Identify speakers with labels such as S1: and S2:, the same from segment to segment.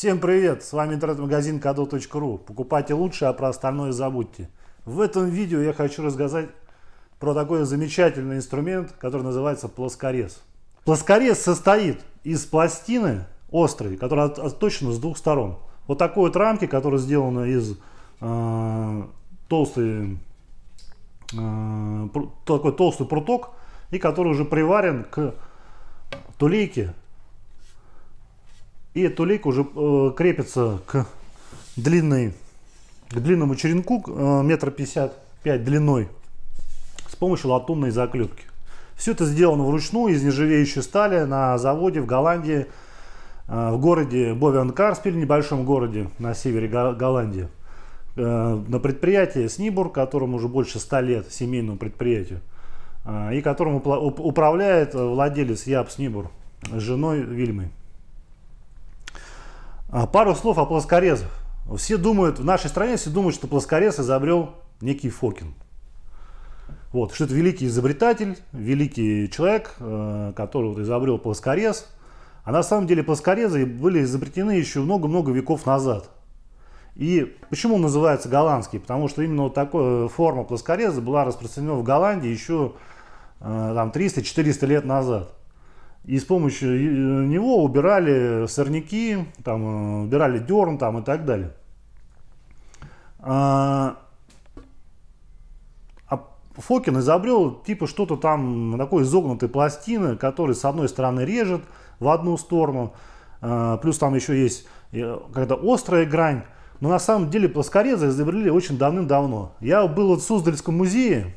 S1: Всем привет! С вами интернет-магазин kado.ru. Покупайте лучше, а про остальное забудьте. В этом видео я хочу рассказать про такой замечательный инструмент, который называется плоскорез. Плоскорез состоит из пластины острой, которая отточена с двух сторон. Вот такой вот рамки, которая сделана из э, толстой, э, такой толстый пруток, и который уже приварен к тулейке и эту лейку уже э, крепится к длинной, к длинному черенку, э, метр пятьдесят пять длиной, с помощью латунной заклепки. Все это сделано вручную из нержавеющей стали на заводе в Голландии, э, в городе Бовиан-Карспель, небольшом городе на севере Голландии э, на предприятии Снибур, которому уже больше ста лет, семейному предприятию, э, и которому управляет владелец Яб Снибур женой Вильмой. А, пару слов о плоскорезах. Все думают, в нашей стране все думают, что плоскорез изобрел некий Фокин. Вот, что это великий изобретатель, великий человек, э, который вот изобрел плоскорез. А на самом деле плоскорезы были изобретены еще много-много веков назад. И почему он называется голландский? Потому что именно вот такая э, форма плоскореза была распространена в Голландии еще э, там 300-400 лет назад. И с помощью э, него убирали сорняки, там, э, убирали дерн там, и так далее. А, а Фокин изобрел типа что-то там, такой изогнутой пластины, который с одной стороны режет в одну сторону, э, плюс там еще есть когда острая грань. Но на самом деле плоскорезы изобрели очень давным-давно. Я был в Суздальском музее,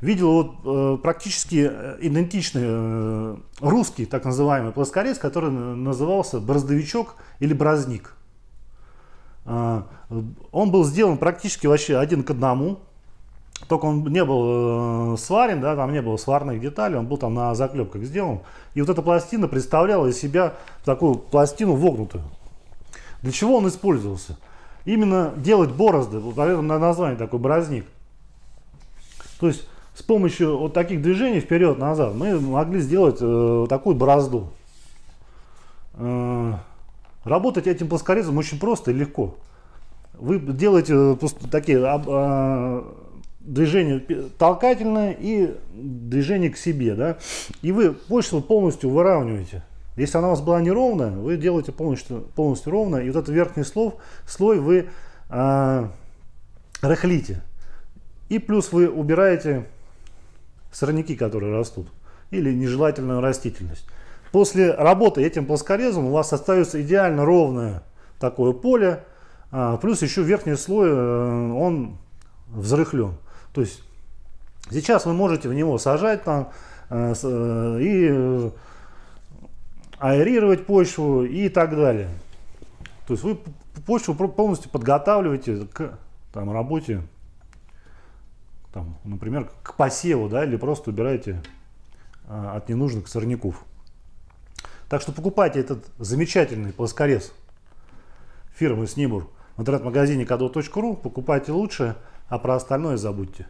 S1: видел вот, э, практически э, идентичный э, русский так называемый плоскорез, который назывался браздовичок или бразник. Э, он был сделан практически вообще один к одному, только он не был э, сварен, да, там не было сварных деталей, он был там на заклепках сделан. И вот эта пластина представляла из себя такую пластину вогнутую. Для чего он использовался? Именно делать борозды, наверное, название такой бразник. То есть помощью вот таких движений вперед-назад мы могли сделать э, такую борозду. Э, работать этим плоскорезом очень просто и легко. Вы делаете э, такие э, а, а, движение толкательное и движение к себе, да, и вы почту полностью выравниваете. Если она у вас была неровная, вы делаете полностью, полностью ровно, и вот этот верхний слой, слой вы э, рыхлите. И плюс вы убираете сорняки, которые растут, или нежелательную растительность. После работы этим плоскорезом у вас остается идеально ровное такое поле, а, плюс еще верхний слой, э, он взрыхлен. То есть сейчас вы можете в него сажать там э, э, и аэрировать почву и так далее. То есть вы почву полностью подготавливаете к там, работе там, например, к посеву, да, или просто убираете а, от ненужных сорняков. Так что покупайте этот замечательный плоскорез фирмы Снибур в интернет-магазине kado.ru, покупайте лучше, а про остальное забудьте.